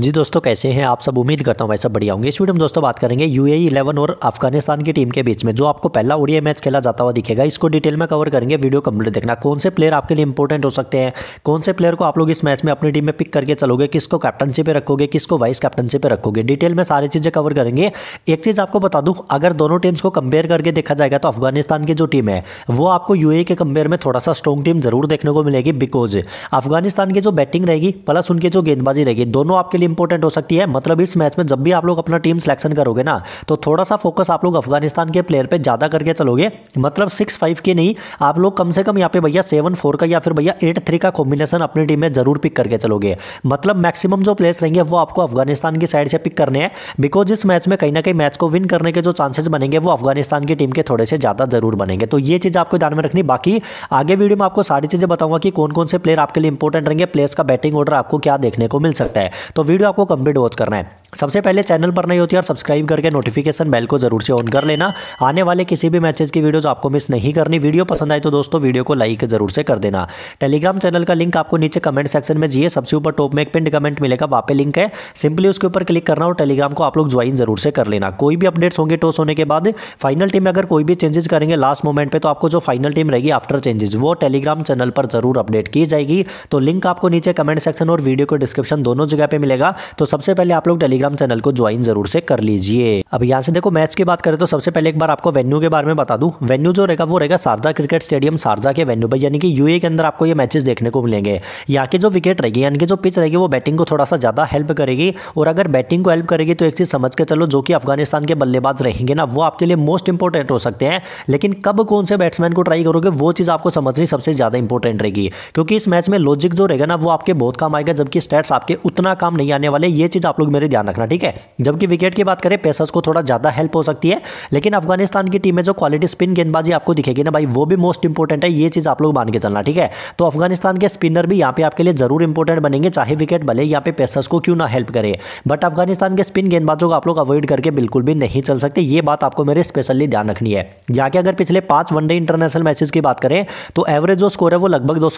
जी दोस्तों कैसे हैं आप सब उम्मीद करता हूं भाई सब बढ़िया होंगे इस वीडियो में दोस्तों बात करेंगे यूएई 11 e और अफगानिस्तान की टीम के बीच में जो आपको पहला ओडीआई मैच खेला जाता हुआ दिखेगा इसको डिटेल में कवर करेंगे वीडियो कंप्लीट देखना कौन से प्लेयर आपके लिए इंपॉर्टेंट हो सकते हैं कौन से प्लेयर को आप लोग इस मैच में अपनी टीम में पिक करके चलोगे किसको कैप्टनशिप रखोगे किसको वाइस कैप्टनशिप रखोगे डिटेल में सारी चीज़ें कवर करेंगे एक चीज़ आपको बता दूँ अगर दोनों टीम्स को कंपेयर करके देखा जाएगा तो अफगानिस्तान की जो टीम है वो आपको यू e के कंपेयर में थोड़ा सा स्ट्रॉन्ग टीम जरूर देखने को मिलेगी बिकॉज अफगानिस्तान की जो बैटिंग रहेगी प्लस उनकी जो गेंदबाजी रहेगी दोनों आपके लिए इंपॉर्टेंट हो सकती है मतलब इस मैच में जब भी आप लोग अपना टीम सिलेक्शन करोगे ना तो थोड़ा सा फोकस आप लोग अफगानिस्तान के प्लेयर पर ज़्यादा करके चलोगे मतलब सिक्स फाइव के नहीं आप लोग कम से कम यहाँ पे भैया सेवन फोर का या फिर भैया एट थ्री का कॉम्बिनेशन अपनी टीम में जरूर पिक करके चलोगे मतलब मैक्सिमम जो प्लेयर्स रहेंगे वो आपको अफगानिस्तान की साइड से पिक करने हैं बिकॉज इस मैच में कहीं ना कहीं मैच को विन करने के जो चांसेस बनेंगे वो अफगानिस्तान की टीम के थोड़े से ज़्यादा जरूर बनेंगे तो ये चीज़ आपको ध्यान में रखनी बाकी आगे वीडियो में आपको सारी चीज़ें बताऊंगा कि कौन कौन से प्लेयर आपके लिए इंपॉर्टेंट रहेंगे प्लेयर्स का बैटिंग ऑर्डर आपको क्या देखने को मिल सकता है तो वीडियो आपको कंप्लीट वॉच करना है सबसे पहले चैनल पर नहीं होती और सब्सक्राइब करके नोटिफिकेशन बेल को जरूर से ऑन कर लेना आने वाले किसी भी मैचेस की वीडियोज आपको मिस नहीं करनी वीडियो पसंद आए तो दोस्तों वीडियो को लाइक जरूर से कर देना टेलीग्राम चैनल का लिंक आपको नीचे कमेंट सेक्शन में जाइए सबसे ऊपर टॉप में एक पिंड कमेंट मिलेगा वहाँ पे लिंक है सिंपली उसके ऊपर क्लिक करना और टेलीग्राम को आप लोग ज्वाइन जरूर से कर लेना कोई भी अपडेट्स होंगे टॉस होने के बाद फाइनल टीम में अगर कोई भी चेंजेस करेंगे लास्ट मोमेंट पर तो आपको जो फाइनल टीम रहेगी आफ्टर चेंजेस वो टेलीग्राम चैनल पर जरूर अपडेट की जाएगी तो लिंक आपको नीचे कमेंट सेक्शन और वीडियो को डिस्क्रिप्शन दोनों जगह पर मिलेगा जाएगा तो सबसे पहले आप लोग टेलीग्राम चैनल को ज्वाइन जरूर से कर लीजिए अब यहाँ से देखो मैच की बात करें तो सबसे पहले एक बार आपको वेन्यू के बारे में बता दू वेन्यू जो रहेगा वो रहेगा शारजा क्रिकेट स्टेडियम शारजा के वेन्यू पर यानी कि यूए के अंदर आपको ये मैचेस देखने को मिलेंगे यहाँ के जो विकेट रहेगी यानी कि जो पिच रहेगी वो बैटिंग को थोड़ा सा ज़्यादा हेल्प करेगी और अगर बैटिंग को हेल्प करेगी तो एक चीज़ समझ के चलो जो कि अफगानिस्तान के बल्लेबाज रहेंगे ना वो आपके लिए मोस्ट इंपॉर्टेंट हो सकते हैं लेकिन कब कौन से बैट्समैन को ट्राई करोगे वो चीज़ आपको समझनी सबसे ज़्यादा इंपॉर्टेंट रहेगी क्योंकि इस मैच में लॉजिक जो रहेगा ना वो आपके बहुत काम आएगा जबकि स्टेट्स आपके उतना काम नहीं आने वाले ये चीज़ आप लोग मेरे ध्यान रखना ठीक है जबकि विकेट की बात करें पेसर्स को थोड़ा ज़्यादा हेल्प हो सकती है लेकिन अफगानिस्तान की टीम में जो क्वालिटी स्पिन गेंदबाजी आपको दिखेगी ना भाई वो भी मोस्ट इंपॉर्टेंट है ये चीज़ आप लोग मान के चलना ठीक है तो अफगानिस्तान के स्पिनर भी यहाँ पे आपके लिए जरूर इंपॉर्टेंट बनेंगे चाहे विकेट भले यहाँ पे पेसर्स को क्यों ना हेल्प करे बट अफगानिस्तान के स्पिन गेंदबाजों को आप लोग अवॉइड करके बिल्कुल भी नहीं चल सकते ये बात आपको मेरे स्पेशली ध्यान रखनी है जाके अगर पिछले पांच वनडे इंटरनेशनल मैचेस की बात करें तो एवरेज जो स्कोर है वो लगभग दो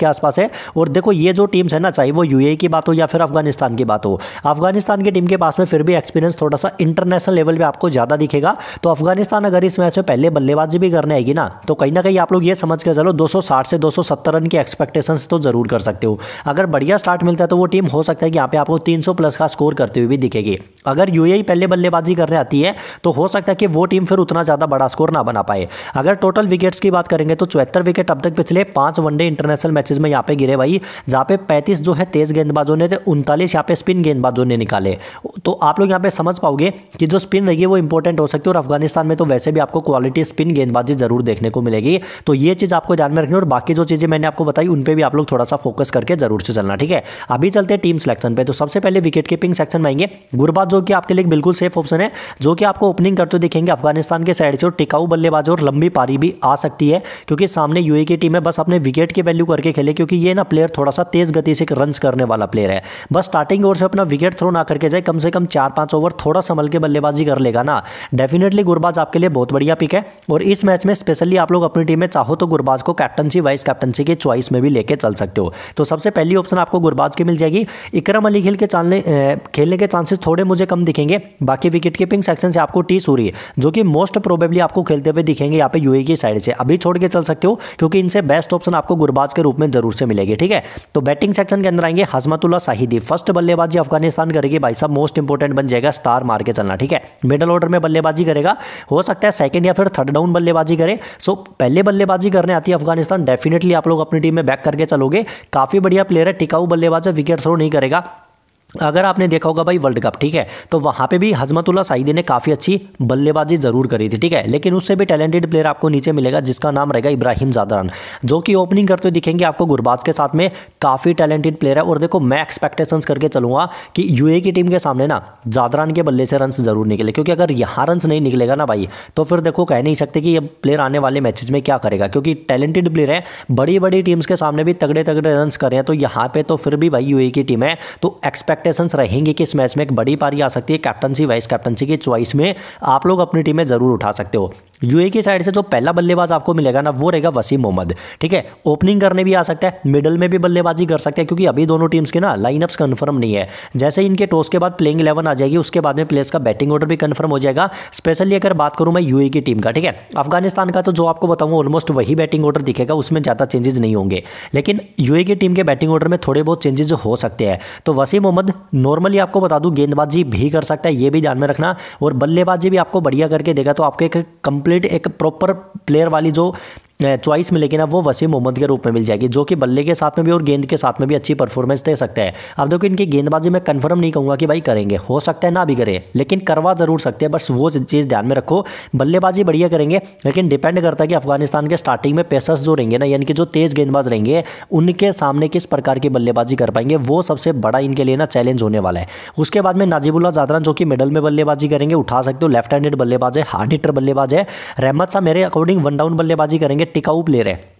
के आसपास है और देखो ये जो टीम्स है ना चाहे वो यूए e की बात हो या फिर अफगानिस्तान की की बात हो अफगानिस्तान की टीम के पास में फिर भी एक्सपीरियंस थोड़ा सा इंटरनेशनल लेवल पर आपको ज़्यादा दिखेगा तो अफगानिस्तान अगर इस मैच में पहले बल्लेबाजी भी करने आएगी ना तो कहीं ना कहीं आप लोग ये समझ के चलो 260 से 270 रन की एक्सपेक्टेशन तो जरूर कर सकते हो अगर बढ़िया स्टार्ट मिलता है तो वो टीम हो सकता है कि यहाँ पे आपको 300 प्लस का स्कोर करते हुए भी दिखेगी अगर यूएई e पहले बल्लेबाजी करने आती है तो हो सकता है कि वो टीम फिर उतना ज़्यादा बड़ा स्कोर ना बना पाए अगर टोटल विकेट्स की बात करेंगे तो चौहत्तर विकेट अब तक पिछले पांच वनडे इंटरनेशनल मैचेज में यहाँ पे गिरे भाई जहाँ पे पैंतीस जो है तेज गेंदबाजों ने थे उनतालीस यहाँ पे स्पिन गेंदबाजों ने निकाले तो आप लोग यहाँ पे समझ पाओगे कि जो स्पिन रहेगी वो इंपॉर्टेंट हो सकती है और अफगानिस्तान में तो वैसे भी आपको क्वालिटी स्पिन गेंदबाजी जरूर देखने को मिलेगी तो ये चीज़ आपको ध्यान में रखनी और बाकी जो चीज़ें मैंने आपको बताई उन पर भी आप लोग थोड़ा सा फोकस करके जरूर से चलना ठीक है अभी चलते हैं टीम सिलेक्शन पर तो सबसे पहले विकेट कीपिंग सेक्शन में आएंगे गुरबाज जो कि आपके लिए बिल्कुल सेफ ऑप्शन है जो कि आपको ओपनिंग करते देखेंगे अफगानिस्तान के साइड से और टिकाऊ बल्लेबाज और लंबी पारी भी आ सकती है क्योंकि सामने यूए की टीम है बस अपने विकेट की वैल्यू करके खेले क्योंकि ये ना प्लेयर थोड़ा सा तेज गति से रन करने वाला प्लेयर है बस स्टार्टिंग बैटिंग ओर से अपना विकेट थ्रो ना करके जाए कम से कम चार पांच ओवर थोड़ा संभल के बल्लेबाजी कर लेगा ना डेफिनेटली गुरबाज आपके लिए बहुत बढ़िया पिक है और इस मैच में स्पेशली आप लोग अपनी टीम में चाहो तो गुरबाज को कैप्टनसी वाइस कैप्टनसी के चॉइस में भी लेके चल सकते हो तो सबसे पहली ऑप्शन आपको गुरबाज की मिल जाएगी इक्रम अली खेल के चलने खेलने के चांसेस थोड़े मुझे कम दिखेंगे बाकी विकेट कीपिंग सेक्शन से आपको टी सूरी जो कि मोस्ट प्रोबेबली आपको खेलते हुए दिखेंगे यहाँ पे यूए की साइड से अभी छोड़ के चल सकते हो क्योंकि इनसे बेस्ट ऑप्शन आपको गुरबाज के रूप में जरूर से मिलेगी ठीक है तो बैटिंग सेक्शन के अंदर आएंगे हजमतुल्ला साहिदी फर्स्ट बल्लेबाजी अफगानिस्तान करेगी भाई साहब मोस्ट इंपॉर्टेंट बन जाएगा स्टार मार के चलना ठीक है मिडल ऑर्डर में बल्लेबाजी करेगा हो सकता है सेकंड या फिर थर्ड डाउन बल्लेबाजी करे सो पहले बल्लेबाजी करने आती है अफगानिस्तान डेफिनेटली आप लोग अपनी टीम में बैक करके चलोगे काफ़ी बढ़िया प्लेयर है टिकाऊ बल्लेबाज विकेट थ्रो नहीं करेगा अगर आपने देखा होगा भाई वर्ल्ड कप ठीक है तो वहाँ पे भी हजमतुल्ला साइदी ने काफ़ी अच्छी बल्लेबाजी जरूर करी थी ठीक है लेकिन उससे भी टैलेंटेड प्लेयर आपको नीचे मिलेगा जिसका नाम रहेगा इब्राहिम जादरान जो कि ओपनिंग करते हुए दिखेंगे आपको गुरबाज के साथ में काफ़ी टैलेंटेड प्लेयर है और देखो मैं एक्सपेक्टेशन करके चलूँगा कि यू e की टीम के सामने ना जादरान के बल्ले से रन जरूर निकले क्योंकि अगर यहाँ रन नहीं निकलेगा ना भाई तो फिर देखो कह नहीं सकते कि ये प्लेयर आने वाले मैचेज में क्या करेगा क्योंकि टैलेंटेड प्लेयर है बड़ी बड़ी टीम्स के सामने भी तगड़े तगड़े रन करें तो यहाँ पर तो फिर भी भाई यू e की टीम है तो एक्सपेक्ट एक्सपेक्टेशंस रहेंगे कि इस मैच में एक बड़ी पारी आ सकती है कैप्टनसी वाइस कैप्टनसी की चॉइस में आप लोग अपनी टीम में ज़रूर उठा सकते हो यूए की साइड से जो पहला बल्लेबाज आपको मिलेगा ना वो रहेगा वसीम मोहम्मद ठीक है ओपनिंग करने भी आ सकता है मिडल में भी बल्लेबाजी कर सकते हैं क्योंकि अभी दोनों टीम्स के ना लाइनअप्स कन्फर्म नहीं है जैसे इनके टॉस के बाद प्लेइंग इलेवन आ जाएगी उसके बाद में प्लेयर्स का बैटिंग ऑर्डर भी कन्फर्म हो जाएगा स्पेशली अगर बात करूँ मैं यूए की टीम का ठीक है अफगानिस्तान का तो जो आपको बताऊँ ऑलमोस्ट वही बैटिंग ऑर्डर दिखेगा उसमें ज़्यादा चेंजेस नहीं होंगे लेकिन यूए की टीम के बैटिंग ऑर्डर में थोड़े बहुत चेंजेस हो सकते हैं तो वसीम मोहम्मद नॉर्मली आपको बता दूं गेंदबाजी भी कर सकता है ये भी ध्यान में रखना और बल्लेबाजी भी आपको बढ़िया करके देगा तो आपके एक कंप्लीट एक प्रॉपर प्लेयर वाली जो चॉइस मिलेगी ना वो वसीम मोहम्मद के रूप में मिल जाएगी जो कि बल्ले के साथ में भी और गेंद के साथ में भी अच्छी परफॉर्मेंस दे सकते हैं अब देखो इनकी गेंदबाजी में कन्फर्म नहीं कहूँगा कि भाई करेंगे हो सकता है ना भी करें लेकिन करवा जरूर सकते हैं बस वो चीज़ ध्यान में रखो बल्लेबाजी बढ़िया करेंगे लेकिन डिपेंड करता है कि अफगानिस्तान के स्टार्टिंग में पेसर्स जो रहेंगे ना यानी कि जो तेज़ गेंदबाज रहेंगे उनके सामने किस प्रकार की बल्लेबाजी कर पाएंगे वो सबसे बड़ा इनके लिए ना चैलेंज होने वाला है उसके बाद में नाजीबुल्ला जादरान जो कि मिडल में बल्लेबाजी करेंगे उठा सकते हो लेफ्ट हैंडेड बल्लेबाज है हार्ड हिटर बल्लेबाज है रहमत साह मेरे अकॉर्डिंग वन डाउन बल्लेबाजी करेंगे टिकाऊ प्लेयर है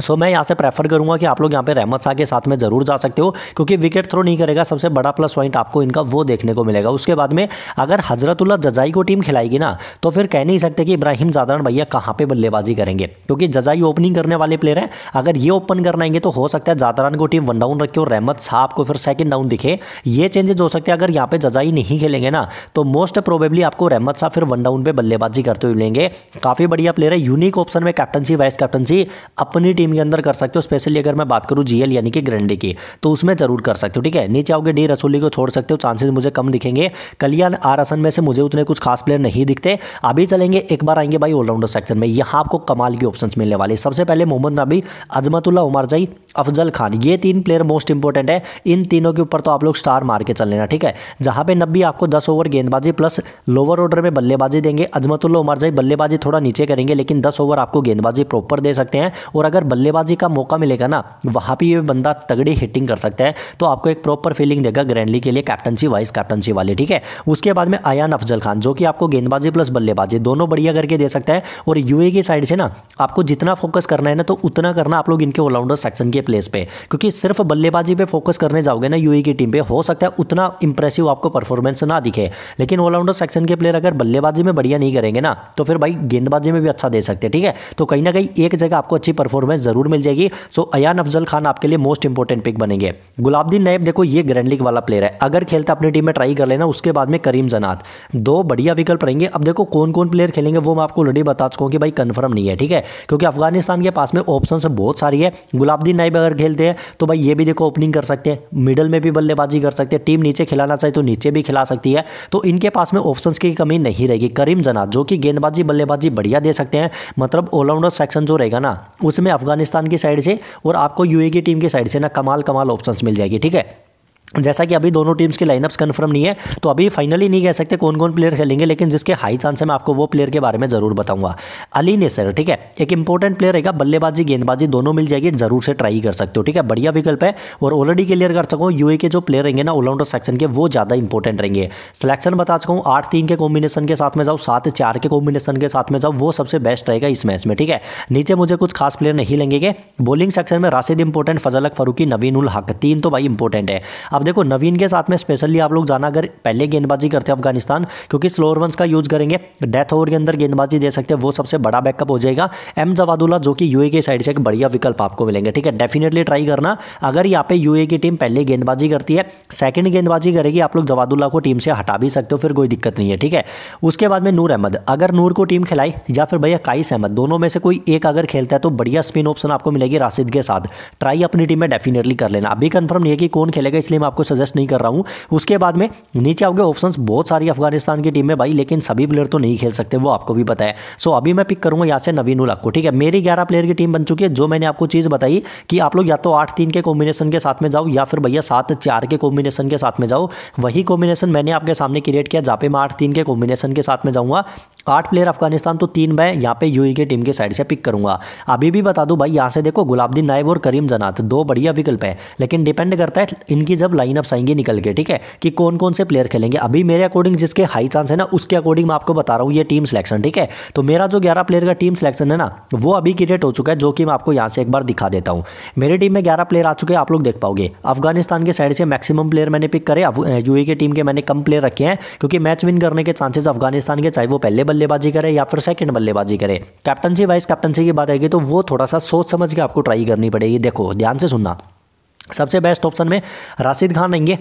सो so, मैं यहाँ से प्रेफर करूँगा कि आप लोग यहाँ पे रहमत शाह के साथ में ज़रूर जा सकते हो क्योंकि विकेट थ्रो नहीं करेगा सबसे बड़ा प्लस पॉइंट आपको इनका वो देखने को मिलेगा उसके बाद में अगर हजरतुल्ला जजाई को टीम खिलाएगी ना तो फिर कह नहीं सकते कि इब्राहिम जादान भैया कहाँ पर बल्लेबाजी करेंगे क्योंकि जजाई ओपनिंग करने वाले प्लेयर हैं अगर ये ओपन करनाएंगे तो हो सकता है जादरान को टीम वन डाउन रखे और रहमत शाह आपको फिर सेकेंड डाउन दिखे ये चेंजेज हो सकते हैं अगर यहाँ पर जजाई नहीं खेलेंगे ना तो मोस्ट प्रोबेबली आपको रहमत शाह फिर वन डाउन पर बल्लेबाजी करते हुए मिलेंगे काफ़ी बढ़िया प्लेयर है यूनिक ऑप्शन में कैप्टनसी वाइस कैप्टनसी अपनी टीम गेम के अंदर कर सकते हो स्पेशली अगर मैं बात करूँ जीएल यानी कि ग्रैंडे की तो उसमें जरूर कर सकते हो ठीक है नीचे आओगे डी रसोली को छोड़ सकते हो चांसेस मुझे कम दिखेंगे कलियान आर असन में से मुझे उतने कुछ खास प्लेयर नहीं दिखते अभी चलेंगे एक बार आएंगे भाई ऑलराउंडर सेक्शन में यहाँ आपको कमाल के ऑप्शन मिलने वाले सबसे पहले मोहम्मद नबी अजमतुल्ला उमरजई अफजल खान ये तीन प्लेयर मोस्ट इंपॉर्टेंट है इन तीनों के ऊपर तो आप लोग स्टार मार के चल लेना ठीक है जहाँ पे नब्बी आपको दस ओवर गेंदबाजी प्लस लोअर ऑर्डर में बल्लेबाजी देंगे अजमतुल्ला उमरजई बल्लेबाजी थोड़ा नीचे करेंगे लेकिन दस ओवर आपको गेंदबाजी प्रॉपर दे सकते हैं और अगर बल्लेबाजी का मौका मिलेगा ना वहाँ पर ये बंदा तगड़ी हिटिंग कर सकता है तो आपको एक प्रॉपर फीलिंग देगा ग्रैंडली के लिए कैप्टनसी वाइस कैप्टनसी वाले ठीक है उसके बाद में आयान अफजल खान जो कि आपको गेंदबाजी प्लस बल्लेबाजी दोनों बढ़िया करके दे सकता है और यूए की साइड से ना आपको जितना फोकस करना है ना तो उतना करना आप लोग इनके ऑलराउंडर सेक्शन के प्लेस पे क्योंकि सिर्फ बल्लेबाजी पे फोकस करने जाओगे ना यूए की टीम पे हो सकता है उतना इंप्रेसिव आपको परफॉर्मेंस ना दिखे लेकिन ऑलराउंडर सेक्शन के प्लेयर अगर बल्लेबाजी में बढ़िया नहीं करेंगे ना तो फिर भाई गेंदबाजी में भी अच्छा दे सकते हैं ठीक है तो कहीं ना कहीं एक जगह आपको अच्छी परफॉर्मेंस में ज़रूर मिल जाएगी सो अयान अफजल खान आपके लिए मोस्ट इंपॉर्टेंट पिक बनेंगे गुलाबदीन नैब देखो ये ग्रैंड लीग वाला प्लेयर है अगर खेलता अपनी टीम में ट्राई कर लेना उसके बाद में करीम जनात दो बढ़िया विकल्प रहेंगे अब देखो कौन कौन प्लेयर खेलेंगे वो मैं आपको ऑलरेडी बता चुका हूँ कि भाई कन्फर्म नहीं है ठीक है क्योंकि अफगानिस्तान के पास में ऑप्शन बहुत सारी है गुलाबदीन नाइब अगर खेलते हैं तो भाई ये भी देखो ओपनिंग कर सकते हैं मिडल में भी बल्लेबाजी कर सकते हैं टीम नीचे खिलाना चाहिए तो नीचे भी खिला सकती है तो इनके पास में ऑप्शन की कमी नहीं रहेगी करीम जनात जो कि गेंदबाजी बल्लेबाजी बढ़िया दे सकते हैं मतलब ऑलराउंडर सेक्शन जो रहेगा ना उसमें अफगान अफगानिस्तान की साइड से और आपको यूए e की टीम की साइड से ना कमाल कमाल ऑप्शंस मिल जाएगी ठीक है जैसा कि अभी दोनों टीम्स के लाइनअप्स कंफर्म नहीं है तो अभी फाइनली नहीं कह सकते कौन कौन प्लेयर खेलेंगे लेकिन जिसके हाई चांस है मैं आपको वो प्लेयर के बारे में ज़रूर बताऊंगा अली सर ठीक है एक इंपॉर्टेंट प्लेयर रहेगा बल्लेबाजी गेंदबाजी दोनों मिल जाएगी जरूर से ट्राई कर सकते हो ठीक है बढ़िया विकल्प है और ऑलरेडी क्लियर कर सकूँ यू के जो प्लेयर रहेंगे ना ऑलराउंडर सेक्शन के वो ज़्यादा इंपॉर्टेंट रहेंगे सिलेक्शन बता सकूँ आठ तीन के कॉम्बिनेशन के साथ में जाओ सात चार के कॉम्बिनेशन के साथ में जाओ वो सबसे बेस्ट रहेगा इस मैच में ठीक है नीचे मुझे कुछ खास प्लेयर नहीं लेंगे बॉलिंग सेक्शन में राशिद इंपॉर्टेंट फजल फरूकी नवीन उल हक तीन तो भाई इंपॉर्टेंट है अब देखो नवीन के साथ में स्पेशली आप लोग जाना अगर पहले गेंदबाजी करते हैं अफगानिस्तान क्योंकि स्लोअर वंस का यूज करेंगे डेथ ओवर के अंदर गेंदबाजी दे सकते हैं वो सबसे बड़ा बैकअप हो जाएगा एम जवादुल्ला जो कि यूए के साइड से एक बढ़िया विकल्प आपको मिलेंगे ठीक है डेफिनेटली ट्राई करना अगर यहाँ पे यूए की टीम पहले गेंदबाजी करती है सेकंड गेंदबाजी करेगी आप लोग जवादुल्ला को टीम से हटा भी सकते हो फिर कोई दिक्कत नहीं है ठीक है उसके बाद में नूर अहमद अगर नूर को टीम खिलाई या फिर भैया काइस अहमद दोनों में से कोई एक अगर खेलता है तो बढ़िया स्पिन ऑप्शन आपको मिलेगी राशिद के साथ ट्राई अपनी टीम में डेफिनेटली कर लेना अभी कन्फर्म नहीं है कि कौन खेलेगा इसलिए आपको सजेस्ट नहीं कर रहा हूँ उसके बाद में नीचे आओगे ऑप्शन बहुत सारी अफगानिस्तान की टीम में भाई लेकिन सभी प्लेयर तो नहीं खेल सकते वो आपको भी पता सो अभी मैं पिक करूँगा यहाँ से नवीन उलाक को ठीक है मेरी ग्यारह प्लेयर की टीम बन चुकी है जो मैंने आपको चीज़ बताई कि आप लोग या तो आठ तीन के कॉम्बिनेशन के साथ में जाओ या फिर भैया सात चार के कॉम्बिनेशन के साथ में जाओ वही कॉम्बिनेशन मैंने आपके सामने क्रिएट किया जहाँ पे मैं आठ तीन के कॉम्बिनेशन के साथ में जाऊँगा आठ प्लेयर अफगानिस्तान तो तीन मैं यहाँ पे यूई e के टीम के साइड से पिक करूंगा अभी भी बता दूं भाई यहाँ से देखो गुलाबदीन नायब और करीम जनात दो बढ़िया विकल्प है लेकिन डिपेंड करता है इनकी जब लाइनअप्स आएंगे निकल के ठीक है कि कौन कौन से प्लेयर खेलेंगे अभी मेरे अकॉर्डिंग जिसके हाई चांस है ना उसके अकॉर्डिंग मैं आपको बता रहा हूँ ये टीम सिलेक्शन ठीक है तो मेरा जो ग्यारह प्लेयर का टीम सिलेक्शन है ना वो अभी क्रिएट हो चुका है जो कि मैं आपको यहाँ से एक बार दिखा देता हूँ मेरी टीम में ग्यारह प्लेयर आ चुके हैं आप लोग देख पाओगे अफगानिस्तान के साइड से मैक्सिमम प्लेयर मैंने पिक करे यूए की टीम के मैंने कम प्लेयर रखे हैं क्योंकि मैच विन करने के चांसेस अफगानिस्तान के चाहे वो पहले बल्लेबाजी करे या फिर सेकंड बल्लेबाजी करे कैप्टनसी वाइस कैप्टनसी की बात आएगी तो वो थोड़ा सा सोच समझ के आपको ट्राई करनी पड़ेगी देखो ध्यान से सुनना सबसे बेस्ट ऑप्शन में राशिद खान रहेंगे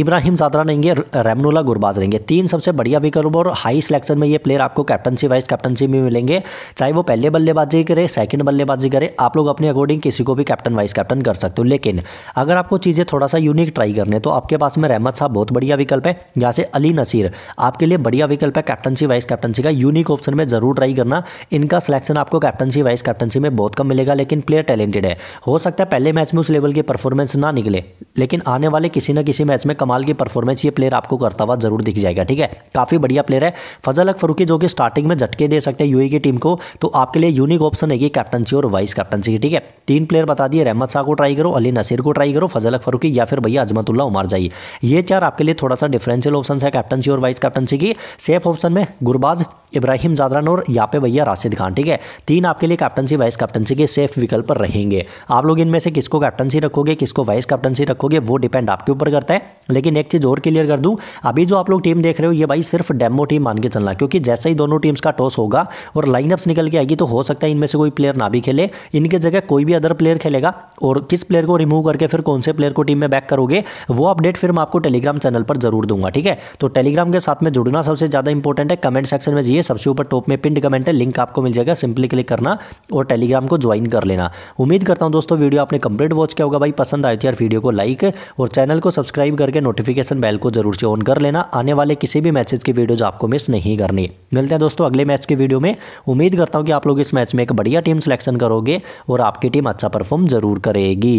इब्राहिम जादरा रहेंगे रेमनुला गुरबाज रहेंगे तीन सबसे बढ़िया विकल्प और हाई सिलेक्शन में ये प्लेयर आपको कैप्टनसी वाइज कैप्टनसी में मिलेंगे चाहे वो पहले बल्लेबाजी करे सेकंड बल्लेबाजी करे आप लोग अपने अकॉर्डिंग किसी को भी कैप्टन वाइस कैप्टन कर सकते हो लेकिन अगर आपको चीज़ें थोड़ा सा यूनिक ट्राई करने तो आपके पास में रहमत साहब बहुत बढ़िया विकल्प है यहाँ से अली नसीर आपके लिए बढ़िया विकल्प है कैप्टनसी वाइस कैप्टनसी का यूनिक ऑप्शन में ज़रूर ट्राई करना इनका सिलेक्शन आपको कैप्टनसी वाइस कैप्टनसी में बहुत कम मिलेगा लेकिन प्लेयर टैलेंटेड है हो सकता है पहले मैच में उस लेवल के परफॉर्म परफॉर्मेंस ना निकले लेकिन आने वाले किसी ना किसी मैच में कमाल की परफॉर्मेंस ये प्लेयर आपको करता हुआ जरूर दिख जाएगा ठीक है काफ़ी बढ़िया प्लेयर है फजल अक फरूकी जो कि स्टार्टिंग में झटके दे सकते हैं यूई की टीम को तो आपके लिए यूनिक ऑप्शन है कैप्टनसी और वाइस कैप्टनसी की ठीक है तीन प्लेयर बता दिए रहमत शाह को ट्राई करो अली नसीर को ट्राई करो फजल अक फरूकी या फिर भैया अजमतुल्ला उमार जाइए ये चार आपके लिए थोड़ा सा डिफरेंशियल ऑप्शन है कैप्टनसी और वाइस कैप्टनसी की सेफ ऑप्शन में गुरबाज इब्राहिम जादरान और यहाँ पे भैया राशिद खान ठीक है तीन आपके लिए कैप्टनसी वाइस कैप्टनसी के सेफ विकल्प रहेंगे आप लोग इनमें से किसको कैप्टनसी रखोगे रखोगे किसको वाइस कैप्टनसी रखोगे वो डिपेंड आपके ऊपर करता है लेकिन एक चीज़ और क्लियर कर दूँ अभी जो आप लोग टीम देख रहे हो ये भाई सिर्फ डेमो टीम मान के चलना क्योंकि जैसे ही दोनों टीम्स का टॉस होगा और लाइनअप्स निकल के आएगी तो हो सकता है इनमें से कोई प्लेयर ना भी खेले इनके जगह कोई भी अदर प्लेयर खेलेगा और किस प्लेयर को रिमूव करके फिर कौन से प्लेयर को टीम में बैक करोगे वो अपडेट फिर मैं आपको टेलीग्राम चैनल पर जरूर दूंगा ठीक है तो टेलीग्राम के साथ में जुड़ना सबसे ज़्यादा इंपॉर्टेंट है कमेंट सेक्शन में जी सबसे ऊपर टॉप में पिंड कमेंट है लिंक आपको मिल जाएगा सिंपली क्लिक करना और टेलीग्राम को ज्वाइन कर लेना उम्मीद करता हूँ दोस्तों वीडियो आपने कंप्लीट वॉच किया होगा भाई पसंद आए तो यार वीडियो को लाइक और चैनल को सब्सक्राइब करके नोटिफिकेशन बेल को जरूर से ऑन कर लेना आने वाले किसी भी मैचेज की वीडियोज आपको मिस नहीं करनी मिलते हैं दोस्तों अगले मैच की वीडियो में उम्मीद करता हूँ कि आप लोग इस मैच में एक बढ़िया टीम सिलेक्शन करोगे और आपकी टीम अच्छा परफॉर्म जरूर करेगी